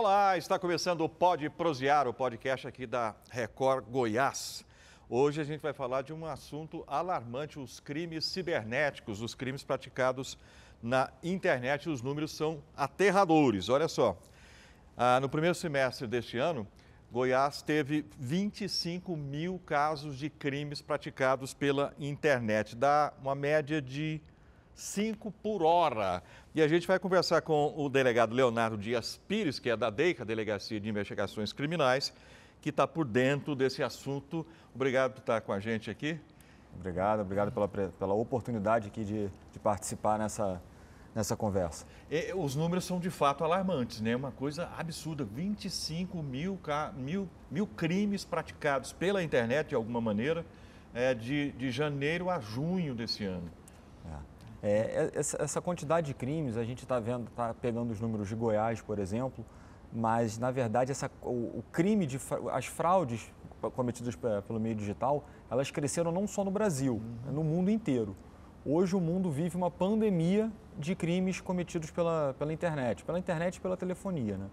Olá, está começando o Pode Prosear, o podcast aqui da Record Goiás. Hoje a gente vai falar de um assunto alarmante, os crimes cibernéticos, os crimes praticados na internet, os números são aterradores. Olha só, ah, no primeiro semestre deste ano, Goiás teve 25 mil casos de crimes praticados pela internet, dá uma média de 5 por hora. E a gente vai conversar com o delegado Leonardo Dias Pires, que é da DEICA, Delegacia de Investigações Criminais, que está por dentro desse assunto. Obrigado por estar tá com a gente aqui. Obrigado, obrigado pela, pela oportunidade aqui de, de participar nessa, nessa conversa. E, os números são de fato alarmantes, né? Uma coisa absurda, 25 mil, mil, mil crimes praticados pela internet de alguma maneira é, de, de janeiro a junho desse ano. É, é essa quantidade de crimes, a gente está vendo, está pegando os números de Goiás, por exemplo, mas na verdade essa, o, o crime de as fraudes cometidas pelo meio digital, elas cresceram não só no Brasil, uhum. no mundo inteiro. Hoje o mundo vive uma pandemia de crimes cometidos pela, pela internet, pela internet e pela telefonia. Né?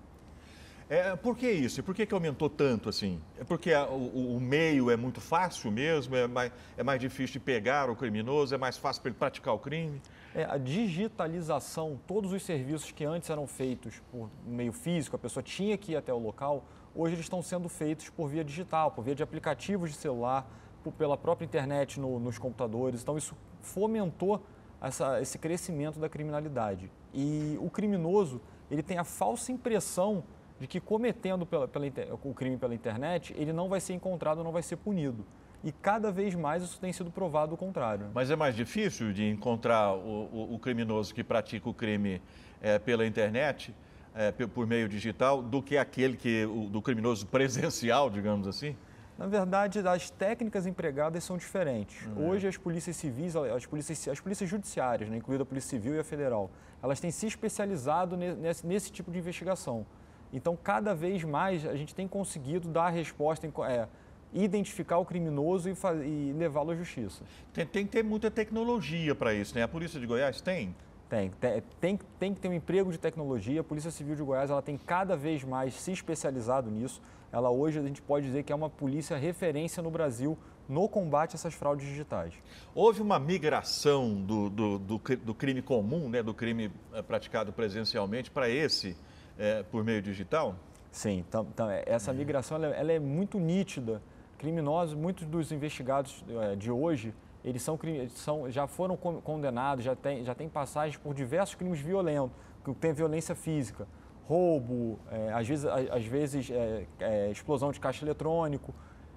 É, por que isso? E por que, que aumentou tanto assim? É porque a, o, o, meio é muito fácil mesmo? É mais, é mais difícil de pegar o criminoso? É mais fácil para ele praticar o crime? É, a digitalização, todos os serviços que antes eram feitos por meio físico, a pessoa tinha que ir até o local, hoje eles estão sendo feitos por via digital, por via de aplicativos de celular, por, pela própria internet no, nos computadores. Então, isso fomentou essa, esse crescimento da criminalidade. E o criminoso, ele tem a falsa impressão de que cometendo pela, pela, o crime pela internet, ele não vai ser encontrado, não vai ser punido. E cada vez mais isso tem sido provado o contrário. Mas é mais difícil de encontrar o, o, o criminoso que pratica o crime é, pela internet, é, por meio digital, do que aquele que, o, do criminoso presencial, digamos assim? Na verdade, as técnicas empregadas são diferentes. Uhum. Hoje, as polícias civis, as polícias, as polícias judiciárias, né, incluindo a Polícia Civil e a Federal, elas têm se especializado nesse, nesse tipo de investigação. Então, cada vez mais a gente tem conseguido dar a resposta, é, identificar o criminoso e, e levá-lo à justiça. Tem, tem, que ter muita tecnologia para isso, né? A Polícia de Goiás tem? Tem, tem, tem que ter um emprego de tecnologia. A Polícia Civil de Goiás ela tem cada vez mais se especializado nisso. Ela hoje a gente pode dizer que é uma polícia referência no Brasil no combate a essas fraudes digitais. Houve uma migração do, do, do, do crime comum, né, do crime é, praticado presencialmente, para esse é, por meio digital? Sim, então, então essa é. migração ela, ela, é muito nítida. Criminosos, muitos dos investigados é, de hoje, eles são, são, já foram condenados, já têm já tem passagem por diversos crimes violentos, que tem violência física, roubo, é, às vezes, às vezes é, é, explosão de caixa eletrônico,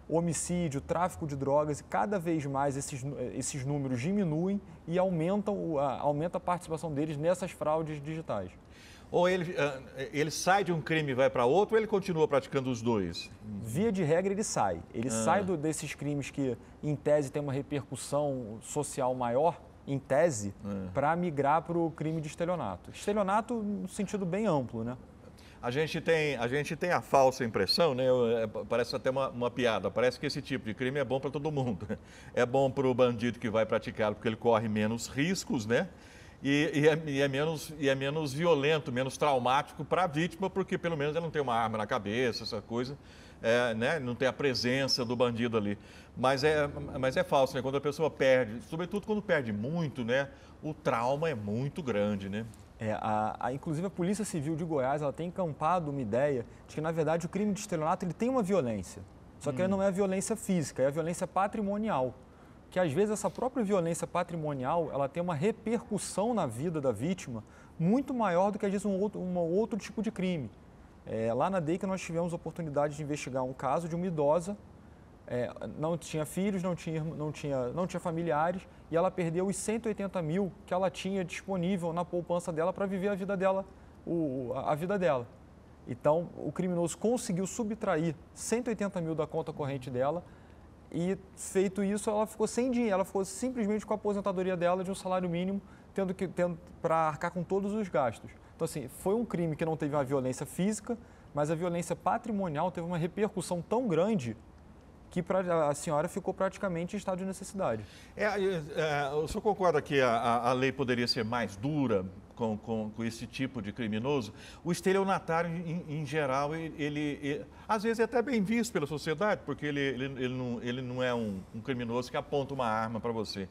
homicídio, tráfico de drogas, e cada vez mais esses, esses números diminuem e aumentam, aumenta a participação deles nessas fraudes digitais. Ou ele, ah, ele sai de um crime e vai para outro, ou ele continua praticando os dois? Via de regra, ele sai. Ele ah. sai do, desses crimes que, em tese, tem uma repercussão social maior, em tese, ah. para migrar para o crime de estelionato. Estelionato no sentido bem amplo, né? A gente tem a, gente tem a falsa impressão, né? É, parece até uma, uma piada, parece que esse tipo de crime é bom para todo mundo. É bom para o bandido que vai praticá-lo porque ele corre menos riscos, né? e, e, é, e, é, menos, e é menos violento, menos traumático para a vítima, porque pelo menos ela não tem uma arma na cabeça, essa coisa, é, né? não tem a presença do bandido ali. Mas é, mas é falso, né? quando a pessoa perde, sobretudo quando perde muito, né? o trauma é muito grande. Né? É, a, a, inclusive a Polícia Civil de Goiás ela tem encampado uma ideia de que, na verdade, o crime de estelionato ele tem uma violência, só que hum. ele não é a violência física, é a violência patrimonial que às vezes essa própria violência patrimonial ela tem uma repercussão na vida da vítima muito maior do que às vezes um outro, um outro tipo de crime. É, lá na DEIC nós tivemos a oportunidade de investigar um caso de uma idosa, é, não tinha filhos, não tinha, não, tinha, não tinha familiares, e ela perdeu os 180 mil que ela tinha disponível na poupança dela para viver a vida dela, o, a vida dela. Então, o criminoso conseguiu subtrair 180 mil da conta corrente dela e feito isso, ela ficou sem dinheiro, ela ficou simplesmente com a aposentadoria dela de um salário mínimo, tendo que tendo, para arcar com todos os gastos. Então, assim, foi um crime que não teve uma violência física, mas a violência patrimonial teve uma repercussão tão grande que a senhora ficou praticamente em estado de necessidade. É, é, é, o senhor concorda que a, a lei poderia ser mais dura com, com, com esse tipo de criminoso, o estelionatário, em, em geral, ele, ele, às vezes é até bem visto pela sociedade, porque ele, ele, ele, não, ele não é um, um criminoso que aponta uma arma para você.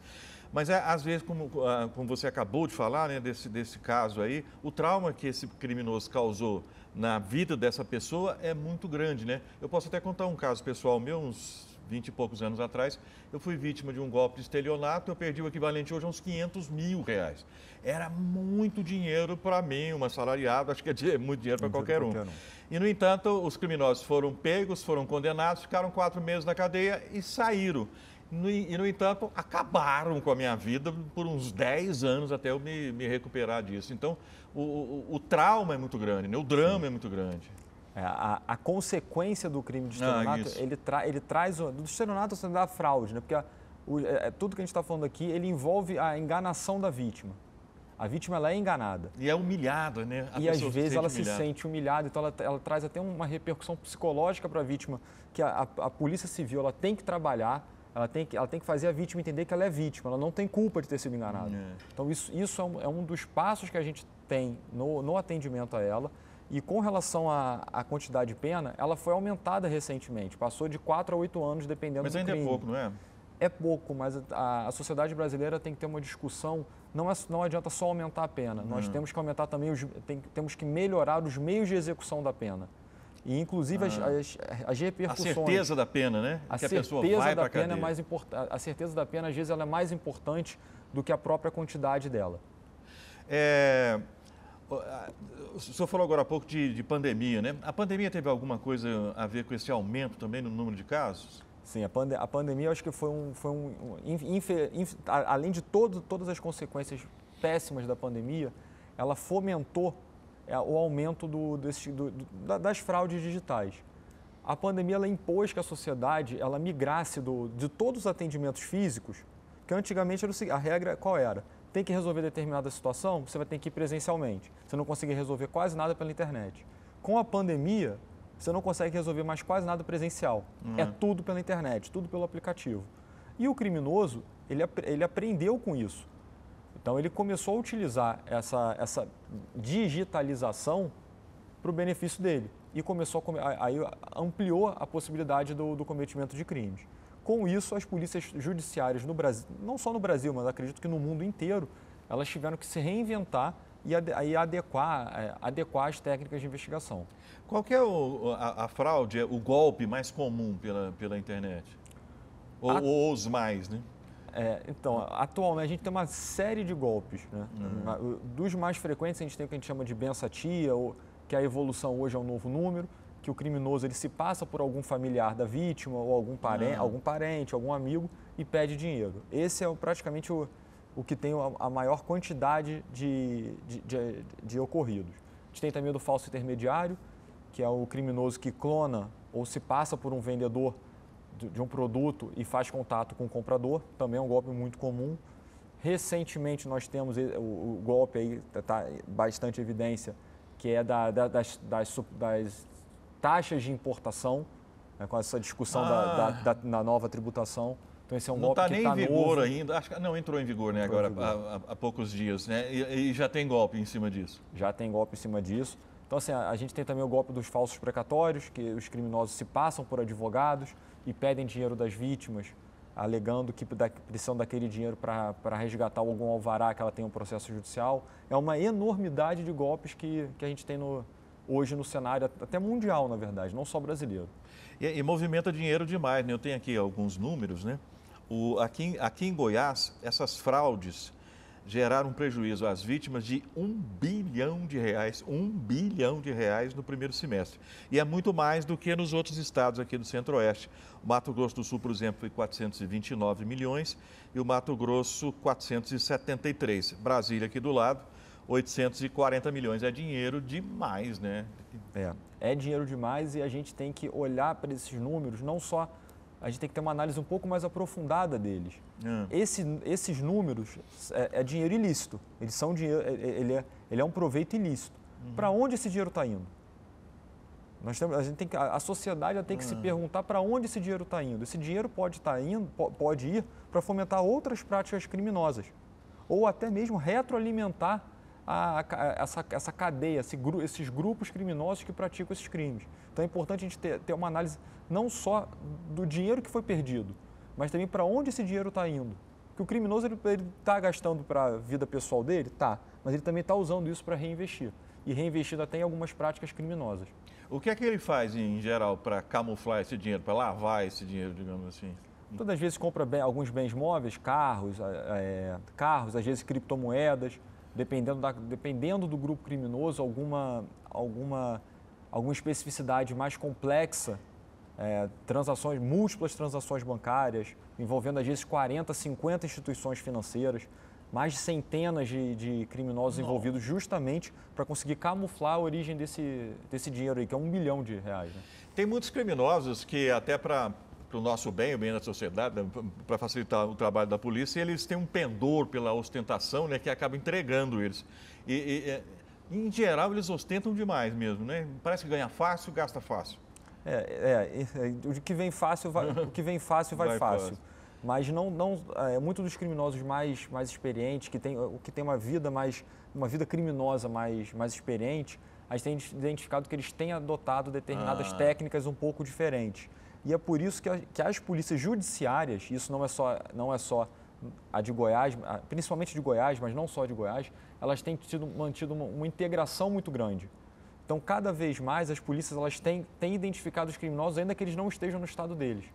Mas é, às vezes, como, ah, como você acabou de falar, né, desse, desse caso aí, o trauma que esse criminoso causou na vida dessa pessoa é muito grande, né? Eu posso até contar um caso pessoal meu, uns 20 e poucos anos atrás, eu fui vítima de um golpe de estelionato, eu perdi o equivalente hoje a uns 500 mil reais. Era muito dinheiro para mim, um assalariado, acho que é, é muito dinheiro para qualquer, um. um. E, no entanto, os criminosos foram pegos, foram condenados, ficaram quatro meses na cadeia e saíram. E, no entanto, acabaram com a minha vida por uns 10 anos até eu me, me recuperar disso. Então, o, o, o, trauma é muito grande, né? o drama Sim. é muito grande. É, a, a, consequência do crime de estelionato, ah, ele, tra, ele traz. Do estelionato você dá fraude, né? Porque a, o, é, é tudo que a gente está falando aqui ele envolve a enganação da vítima. A vítima ela é enganada. E é humilhada, né? A e às vezes se ela humilhada. se sente humilhada, então ela, ela traz até uma repercussão psicológica para a vítima, que a, a, a, polícia civil ela tem que trabalhar, ela tem que, ela tem que fazer a vítima entender que ela é vítima, ela não tem culpa de ter sido enganada. É. Então isso, isso é um, é um dos passos que a gente tem no, no atendimento a ela e com relação à, à quantidade de pena, ela foi aumentada recentemente, passou de 4 a 8 anos, dependendo mas do crime. Mas ainda é pouco, não é? É pouco, mas a, a, sociedade brasileira tem que ter uma discussão. Não, é, não adianta só aumentar a pena, hum. nós temos que aumentar também, os, tem, temos que melhorar os meios de execução da pena. E inclusive ah. as, as, as, repercussões. A certeza da pena, né? A que a certeza pessoa vai da pena é mais importante. A certeza da pena, às vezes, ela é mais importante do que a própria quantidade dela. É, o senhor falou agora há pouco de, de, pandemia, né? A pandemia teve alguma coisa a ver com esse aumento também no número de casos? Sim, a, pande a pandemia eu acho que foi um. Foi um, um além de todo, todas as consequências péssimas da pandemia, ela fomentou é, o aumento do, desse, do, do, das fraudes digitais. A pandemia ela impôs que a sociedade ela migrasse de todos os atendimentos físicos, que antigamente era o, a regra qual era? tem que resolver determinada situação, você vai ter que ir presencialmente. Você não consegue resolver quase nada pela internet. Com a pandemia, você não consegue resolver mais quase nada presencial. É uhum. É tudo pela internet, tudo pelo aplicativo. E o criminoso, ele, ele aprendeu com isso. Então, ele começou a utilizar essa, essa digitalização para o benefício dele. E começou a, aí ampliou a possibilidade do, do cometimento de crimes. Com isso, as polícias judiciárias no Brasil, não só no Brasil, mas acredito que no mundo inteiro, elas tiveram que se reinventar e, adequar, é, adequar as técnicas de investigação. Qual é o, a, a, fraude, é o golpe mais comum pela, pela internet? Ou, a... ou os mais, né? É, então, atualmente a gente tem uma série de golpes. Né? Uhum. Dos mais frequentes, a gente tem o que a gente chama de benção tia, ou, que a evolução hoje é um novo número que o criminoso ele se passa por algum familiar da vítima ou algum, parente ah. algum parente, algum amigo e pede dinheiro. Esse é praticamente o, o que tem a maior quantidade de, de, de, de ocorridos. A gente tem também o do falso intermediário, que é o criminoso que clona ou se passa por um vendedor de um produto e faz contato com o comprador, também é um golpe muito comum. Recentemente nós temos o golpe aí, está tá bastante evidência, que é da, da, das, das, das taxas de importação, né, com essa discussão ah. da, da, ah. da, na nova tributação. Então esse é um não golpe tá que está Não está nem tá em vigor novo. ainda. Acho que, não, entrou em vigor né, agora há, poucos dias. Né? E, e, já tem golpe em cima disso. Já tem golpe em cima disso. Então, assim, a, a gente tem também o golpe dos falsos precatórios, que os criminosos se passam por advogados e pedem dinheiro das vítimas, alegando que da, precisam daquele dinheiro para resgatar algum alvará que ela tem um processo judicial. É uma enormidade de golpes que, que a gente tem no, hoje no cenário, até mundial, na verdade, não só brasileiro. E, e movimenta dinheiro demais, né? Eu tenho aqui alguns números, né? O, aqui, aqui em Goiás, essas fraudes geraram um prejuízo às vítimas de um bilhão de reais, um bilhão de reais no primeiro semestre. E é muito mais do que nos outros estados aqui do Centro-Oeste. O Mato Grosso do Sul, por exemplo, foi 429 milhões e o Mato Grosso 473. Brasília aqui do lado, 840 milhões é dinheiro demais, né? É, é dinheiro demais e a gente tem que olhar para esses números, não só. A gente tem que ter uma análise um pouco mais aprofundada deles. Hum. Esse, esses números é, é, dinheiro ilícito. Eles são dinheiro, é, é, ele é, ele é um proveito ilícito. Uhum. Para onde esse dinheiro está indo? Nós temos, a, gente tem que, a sociedade tem que uhum. se ah. perguntar para onde esse dinheiro está indo. Esse dinheiro pode, tá indo, pode ir para fomentar outras práticas criminosas ou até mesmo retroalimentar a, a, essa, essa cadeia, esse, esses grupos criminosos que praticam esses crimes. Então é importante a gente ter, ter uma análise não só do dinheiro que foi perdido, mas também para onde esse dinheiro está indo. Porque o criminoso ele está gastando para a vida pessoal dele, tá, mas ele também está usando isso para reinvestir. E reinvestindo até em algumas práticas criminosas. O que é que ele faz, em geral, para camuflar esse dinheiro, para lavar esse dinheiro, digamos assim? Todas as vezes compra bem, alguns bens móveis, carros, é, carros, às vezes criptomoedas dependendo, da, dependendo do grupo criminoso, alguma, alguma, alguma especificidade mais complexa, é, transações, múltiplas transações bancárias, envolvendo às vezes 40, 50 instituições financeiras, mais de centenas de, de criminosos Não. envolvidos justamente para conseguir camuflar a origem desse, desse dinheiro aí, que é um milhão de reais. Né? Tem muitos criminosos que até para para o nosso bem, o bem da sociedade, né, para facilitar o trabalho da polícia, eles têm um pendor pela ostentação, né, que acaba entregando eles. E, e, é, em geral, eles ostentam demais mesmo, né? Parece que ganha fácil, gasta fácil. É, é, é o que vem fácil vai, o que vem fácil vai, vai fácil. fácil. Mas não, não é, muito dos criminosos mais, mais experientes, que tem, que tem uma vida mais uma vida criminosa mais, mais experiente, a gente tem identificado que eles têm adotado determinadas ah. técnicas um pouco diferentes. E é por isso que, a, que as polícias judiciárias, isso não é só, não é só a de Goiás, principalmente de Goiás, mas não só de Goiás, elas têm tido, mantido uma, uma, integração muito grande. Então, cada vez mais, as polícias elas têm, têm identificado os criminosos, ainda que eles não estejam no estado deles,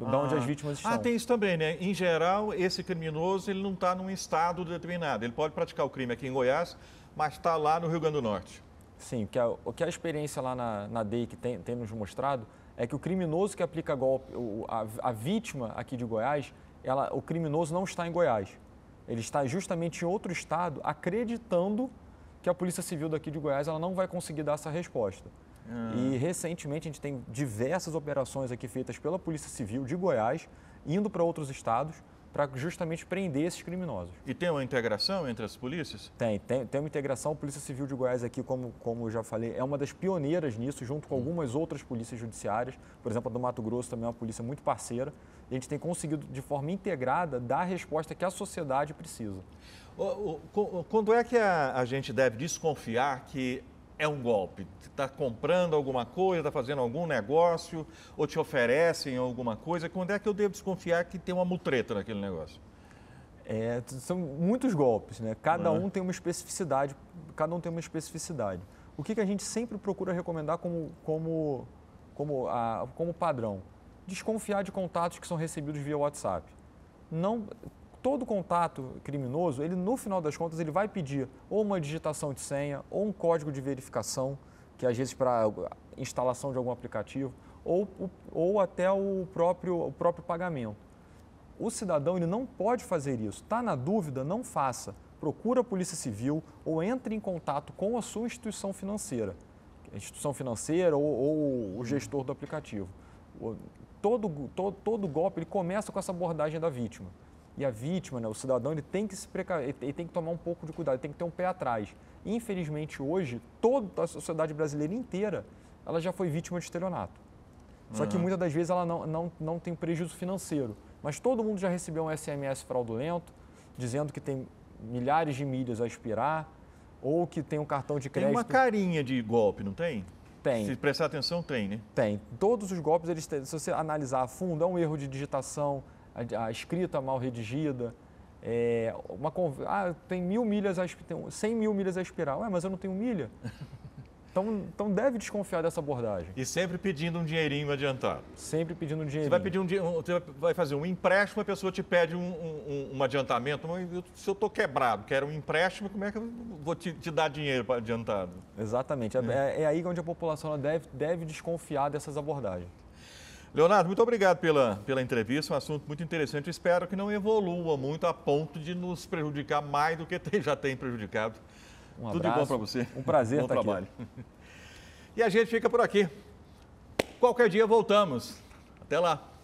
ah. de onde as ah. vítimas ah, estão. Ah, tem isso também, né? Em geral, esse criminoso ele não está num estado determinado. Ele pode praticar o crime aqui em Goiás, mas está lá no Rio Grande do Norte. Sim, o que a, o que a experiência lá na, na DEI que tem, tem nos mostrado é que o criminoso que aplica golpe, a, vítima aqui de Goiás, ela, o criminoso não está em Goiás. Ele está justamente em outro estado, acreditando que a Polícia Civil daqui de Goiás ela não vai conseguir dar essa resposta. Ah. E recentemente a gente tem diversas operações aqui feitas pela Polícia Civil de Goiás, indo para outros estados, para justamente prender esses criminosos. E tem uma integração entre as polícias? Tem, tem, tem uma integração. A Polícia Civil de Goiás aqui, como, como eu já falei, é uma das pioneiras nisso, junto com hum. algumas outras polícias judiciárias. Por exemplo, a do Mato Grosso também é uma polícia muito parceira. E a gente tem conseguido, de forma integrada, dar a resposta que a sociedade precisa. Quando é que a gente deve desconfiar que é um golpe? Está comprando alguma coisa, está fazendo algum negócio, ou te oferecem alguma coisa? Quando é que eu devo desconfiar que tem uma mutreta naquele negócio? É, são muitos golpes, né? Cada uhum. um tem uma especificidade. Cada um tem uma especificidade. O que, que a gente sempre procura recomendar como, como, como, a, como padrão? Desconfiar de contatos que são recebidos via WhatsApp. Não todo contato criminoso, ele no final das contas ele vai pedir ou uma digitação de senha, ou um código de verificação, que às vezes para instalação de algum aplicativo, ou, ou até o próprio, o próprio pagamento. O cidadão ele não pode fazer isso. Está na dúvida, não faça. Procura a Polícia Civil ou entre em contato com a sua instituição financeira, instituição financeira ou, ou o gestor do aplicativo. Todo, todo, todo golpe ele começa com essa abordagem da vítima e a vítima, né, o cidadão, ele tem que se precar, ele tem que tomar um pouco de cuidado, ele tem que ter um pé atrás. Infelizmente, hoje, toda a sociedade brasileira inteira, ela já foi vítima de estelionato. Só uhum. que muitas das vezes ela não, não, não tem prejuízo financeiro. Mas todo mundo já recebeu um SMS fraudulento, dizendo que tem milhares de milhas a expirar, ou que tem um cartão de crédito. Tem uma carinha de golpe, não tem? Tem. Se prestar atenção, tem, né? Tem. Todos os golpes, eles têm, se você analisar a fundo, é um erro de digitação, a, a escrita mal redigida, é, uma ah, tem mil milhas, a, tem 100 mil milhas a esperar, Ué, mas eu não tenho milha? Então, então deve desconfiar dessa abordagem. E sempre pedindo um dinheirinho adiantado. Sempre pedindo um dinheirinho. Você vai pedir um, você vai fazer um empréstimo, a pessoa te pede um, um, um adiantamento. Se eu estou quebrado, quero um empréstimo, como é que eu vou te, te dar dinheiro para adiantado? Exatamente. É, é. É, é, aí onde a população deve, deve desconfiar dessas abordagens. Leonardo, muito obrigado pela, pela entrevista, um assunto muito interessante. Espero que não evolua muito a ponto de nos prejudicar mais do que tem, já tem prejudicado. Um Tudo abraço, de bom para você. Um prazer bom estar trabalho. aqui. E a gente fica por aqui. Qualquer dia voltamos. Até lá.